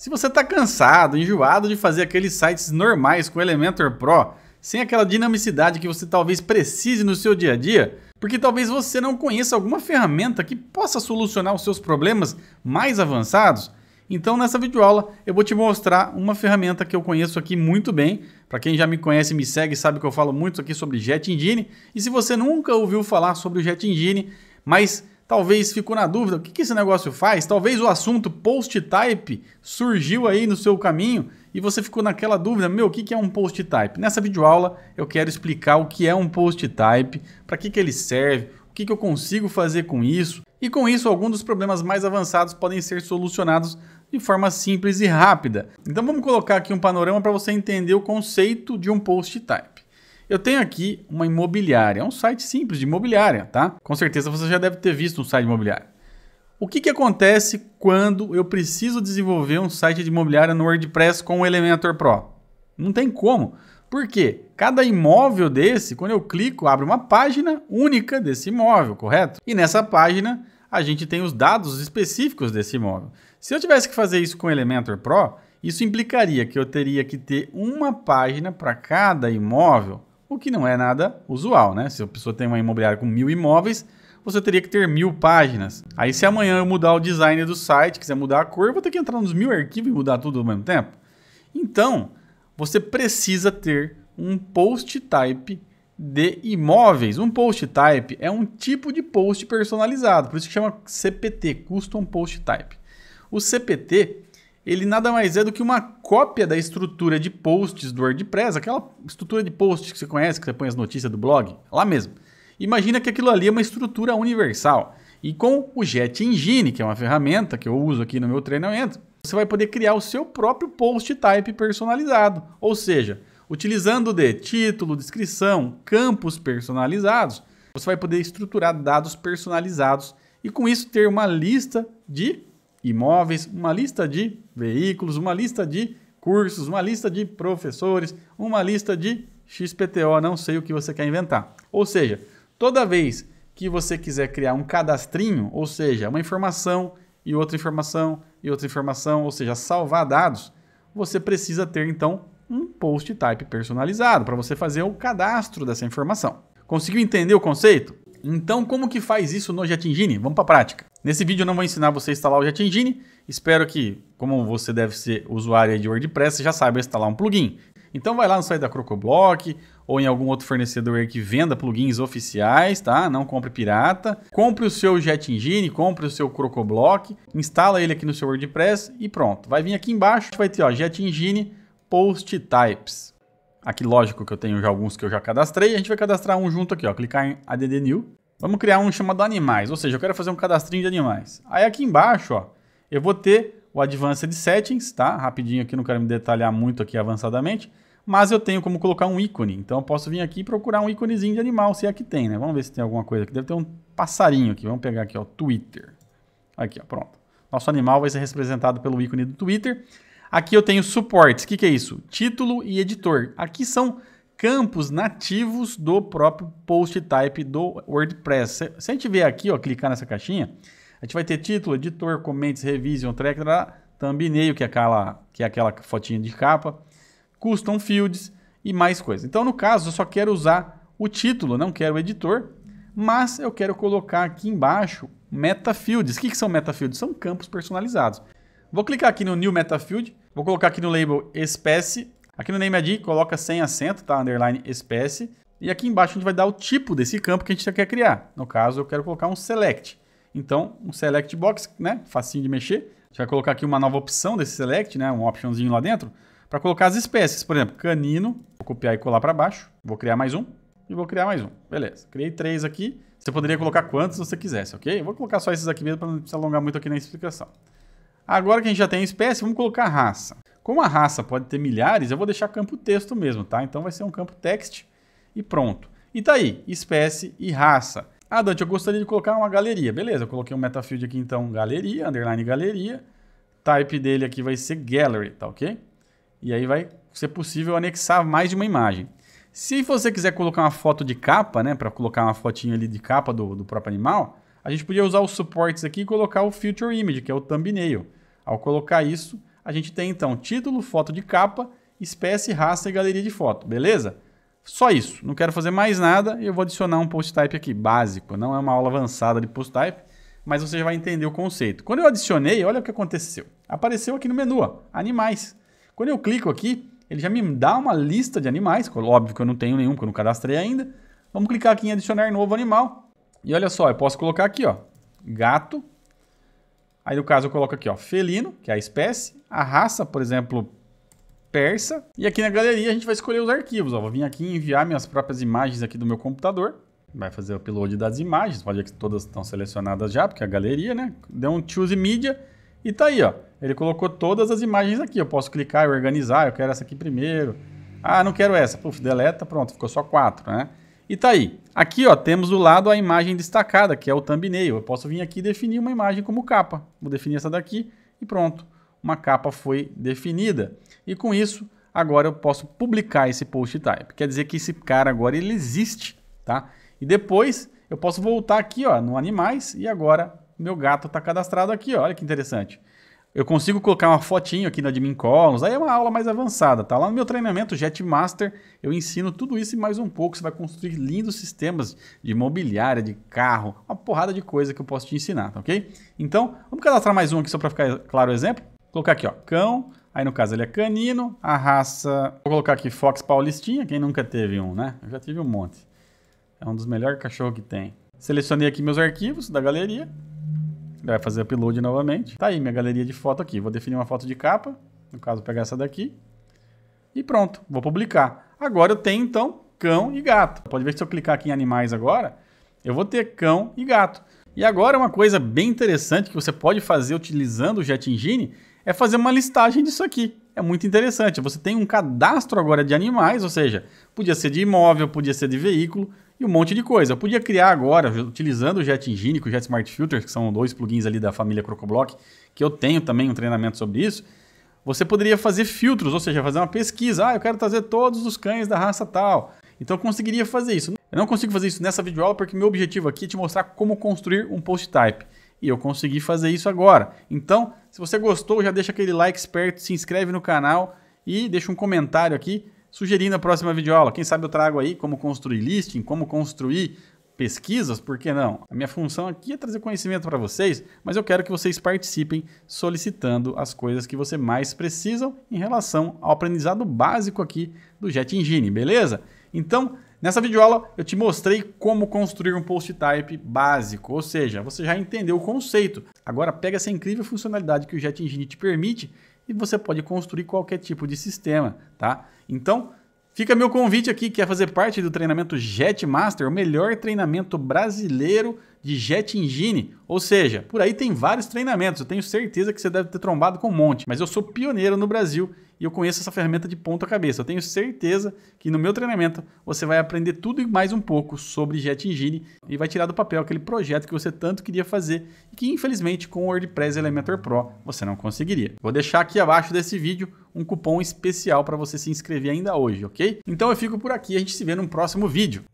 Se você está cansado, enjoado de fazer aqueles sites normais com Elementor Pro, sem aquela dinamicidade que você talvez precise no seu dia a dia, porque talvez você não conheça alguma ferramenta que possa solucionar os seus problemas mais avançados, então nessa videoaula eu vou te mostrar uma ferramenta que eu conheço aqui muito bem. Para quem já me conhece, me segue, sabe que eu falo muito aqui sobre Jet Engine. E se você nunca ouviu falar sobre o Jet Engine, mas talvez ficou na dúvida o que, que esse negócio faz, talvez o assunto post type surgiu aí no seu caminho e você ficou naquela dúvida, meu, o que, que é um post type? Nessa videoaula eu quero explicar o que é um post type, para que, que ele serve, o que, que eu consigo fazer com isso e com isso alguns dos problemas mais avançados podem ser solucionados de forma simples e rápida. Então vamos colocar aqui um panorama para você entender o conceito de um post type. Eu tenho aqui uma imobiliária, é um site simples de imobiliária, tá? Com certeza você já deve ter visto um site imobiliário. O que, que acontece quando eu preciso desenvolver um site de imobiliária no WordPress com o Elementor Pro? Não tem como. Por quê? Cada imóvel desse, quando eu clico, abre uma página única desse imóvel, correto? E nessa página a gente tem os dados específicos desse imóvel. Se eu tivesse que fazer isso com o Elementor Pro, isso implicaria que eu teria que ter uma página para cada imóvel o que não é nada usual, né? Se a pessoa tem uma imobiliária com mil imóveis, você teria que ter mil páginas. Aí se amanhã eu mudar o design do site, quiser mudar a cor, eu vou ter que entrar nos mil arquivos e mudar tudo ao mesmo tempo. Então, você precisa ter um post type de imóveis. Um post type é um tipo de post personalizado, por isso que chama CPT, Custom Post Type. O CPT ele nada mais é do que uma cópia da estrutura de posts do WordPress, aquela estrutura de posts que você conhece, que você põe as notícias do blog, lá mesmo. Imagina que aquilo ali é uma estrutura universal. E com o Jet Engine, que é uma ferramenta que eu uso aqui no meu treinamento, você vai poder criar o seu próprio post type personalizado. Ou seja, utilizando de título, descrição, campos personalizados, você vai poder estruturar dados personalizados e com isso ter uma lista de imóveis, uma lista de veículos, uma lista de cursos, uma lista de professores, uma lista de XPTO, não sei o que você quer inventar. Ou seja, toda vez que você quiser criar um cadastrinho, ou seja, uma informação e outra informação e outra informação, ou seja, salvar dados, você precisa ter então um post type personalizado para você fazer o cadastro dessa informação. Conseguiu entender o conceito? Então, como que faz isso no Jet Vamos para a prática. Nesse vídeo eu não vou ensinar você a instalar o JetEngine, espero que, como você deve ser usuário de WordPress, já saiba instalar um plugin. Então vai lá no site da Crocoblock ou em algum outro fornecedor que venda plugins oficiais, tá? Não compre pirata. Compre o seu JetEngine, compre o seu Crocoblock, instala ele aqui no seu WordPress e pronto. Vai vir aqui embaixo, vai ter ó, JetEngine Post Types. Aqui, lógico que eu tenho já alguns que eu já cadastrei, a gente vai cadastrar um junto aqui, ó, clicar em add new Vamos criar um chamado animais, ou seja, eu quero fazer um cadastrinho de animais. Aí aqui embaixo, ó, eu vou ter o Advanced Settings, tá? Rapidinho aqui, não quero me detalhar muito aqui avançadamente, mas eu tenho como colocar um ícone. Então eu posso vir aqui e procurar um íconezinho de animal, se é que tem, né? Vamos ver se tem alguma coisa aqui. Deve ter um passarinho aqui. Vamos pegar aqui, ó, Twitter. Aqui, ó, pronto. Nosso animal vai ser representado pelo ícone do Twitter. Aqui eu tenho suportes. O que, que é isso? Título e editor. Aqui são campos nativos do próprio post type do WordPress. Se a gente vier aqui, ó, clicar nessa caixinha, a gente vai ter título, editor, comments, revision, track, thumbnail, que é aquela, que é aquela fotinha de capa, custom fields e mais coisas. Então, no caso, eu só quero usar o título, não quero o editor, mas eu quero colocar aqui embaixo meta fields. O que, que são meta fields? São campos personalizados. Vou clicar aqui no New Meta Field, vou colocar aqui no label espécie Aqui no Name NameID, coloca sem acento, tá? Underline espécie. E aqui embaixo a gente vai dar o tipo desse campo que a gente quer criar. No caso, eu quero colocar um select. Então, um select box, né? Facinho de mexer. A gente vai colocar aqui uma nova opção desse select, né? Um optionzinho lá dentro. Para colocar as espécies, por exemplo, canino. Vou copiar e colar para baixo. Vou criar mais um. E vou criar mais um. Beleza. Criei três aqui. Você poderia colocar quantos você quisesse, ok? vou colocar só esses aqui mesmo para não se alongar muito aqui na explicação. Agora que a gente já tem a espécie, vamos colocar raça. Como a raça pode ter milhares, eu vou deixar campo texto mesmo, tá? Então vai ser um campo text e pronto. E tá aí, espécie e raça. Ah, Dante, eu gostaria de colocar uma galeria. Beleza, eu coloquei um metafield aqui então, galeria, underline galeria. Type dele aqui vai ser gallery, tá ok? E aí vai ser possível anexar mais de uma imagem. Se você quiser colocar uma foto de capa, né, para colocar uma fotinha ali de capa do, do próprio animal, a gente podia usar os suportes aqui e colocar o Future Image, que é o thumbnail. Ao colocar isso, a gente tem então título, foto de capa, espécie, raça e galeria de foto, beleza? Só isso, não quero fazer mais nada, eu vou adicionar um post type aqui, básico, não é uma aula avançada de post type, mas você já vai entender o conceito. Quando eu adicionei, olha o que aconteceu. Apareceu aqui no menu, ó, animais. Quando eu clico aqui, ele já me dá uma lista de animais, óbvio que eu não tenho nenhum, porque eu não cadastrei ainda. Vamos clicar aqui em adicionar novo animal. E olha só, eu posso colocar aqui, ó, gato, Aí no caso eu coloco aqui, ó, felino, que é a espécie, a raça, por exemplo, persa. E aqui na galeria a gente vai escolher os arquivos, ó. Vou vir aqui e enviar minhas próprias imagens aqui do meu computador. Vai fazer o upload das imagens, pode ver que todas estão selecionadas já, porque é a galeria, né? Deu um choose media e tá aí, ó. Ele colocou todas as imagens aqui. Eu posso clicar e organizar, eu quero essa aqui primeiro. Ah, não quero essa. Puf, deleta, pronto, ficou só quatro, né? E tá aí. Aqui ó, temos do lado a imagem destacada, que é o thumbnail. Eu posso vir aqui e definir uma imagem como capa. Vou definir essa daqui e pronto. Uma capa foi definida. E com isso, agora eu posso publicar esse post type. Quer dizer que esse cara agora ele existe, tá? E depois eu posso voltar aqui ó, no Animais e agora meu gato está cadastrado aqui. Ó. Olha que interessante. Eu consigo colocar uma fotinho aqui na Admin Columns, aí é uma aula mais avançada, tá? Lá no meu treinamento Jet Master, eu ensino tudo isso e mais um pouco. Você vai construir lindos sistemas de imobiliária, de carro, uma porrada de coisa que eu posso te ensinar, tá ok? Então, vamos cadastrar mais um aqui só para ficar claro o exemplo. Vou colocar aqui, ó, cão. Aí no caso ele é canino, a raça... Vou colocar aqui Fox Paulistinha, quem nunca teve um, né? Eu já tive um monte. É um dos melhores cachorros que tem. Selecionei aqui meus arquivos da galeria. Vai fazer upload novamente. Tá aí minha galeria de foto aqui. Vou definir uma foto de capa, no caso pegar essa daqui. E pronto, vou publicar. Agora eu tenho então cão e gato. Pode ver que se eu clicar aqui em animais agora, eu vou ter cão e gato. E agora uma coisa bem interessante que você pode fazer utilizando o Jet Engine é fazer uma listagem disso aqui. É muito interessante. Você tem um cadastro agora de animais, ou seja, podia ser de imóvel, podia ser de veículo e um monte de coisa. Eu podia criar agora, utilizando o Jet Engine com o Jet Smart Filter, que são dois plugins ali da família CrocoBlock, que eu tenho também um treinamento sobre isso, você poderia fazer filtros, ou seja, fazer uma pesquisa. Ah, eu quero trazer todos os cães da raça tal. Então eu conseguiria fazer isso. Eu não consigo fazer isso nessa videoaula porque meu objetivo aqui é te mostrar como construir um post type. E eu consegui fazer isso agora. Então, se você gostou, já deixa aquele like esperto, se inscreve no canal e deixa um comentário aqui sugerindo a próxima videoaula. Quem sabe eu trago aí como construir listing, como construir pesquisas, por que não? A minha função aqui é trazer conhecimento para vocês, mas eu quero que vocês participem solicitando as coisas que você mais precisam em relação ao aprendizado básico aqui do Jet Engine, beleza? Então, nessa videoaula eu te mostrei como construir um post type básico, ou seja, você já entendeu o conceito. Agora pega essa incrível funcionalidade que o Jet Engine te permite e você pode construir qualquer tipo de sistema, tá? Então, fica meu convite aqui, quer é fazer parte do treinamento Jet Master, o melhor treinamento brasileiro de jet engine, ou seja, por aí tem vários treinamentos, eu tenho certeza que você deve ter trombado com um monte, mas eu sou pioneiro no Brasil e eu conheço essa ferramenta de ponta cabeça. Eu tenho certeza que no meu treinamento você vai aprender tudo e mais um pouco sobre Jet Engine e vai tirar do papel aquele projeto que você tanto queria fazer e que infelizmente com o WordPress Elementor Pro você não conseguiria. Vou deixar aqui abaixo desse vídeo um cupom especial para você se inscrever ainda hoje, ok? Então eu fico por aqui, a gente se vê no próximo vídeo.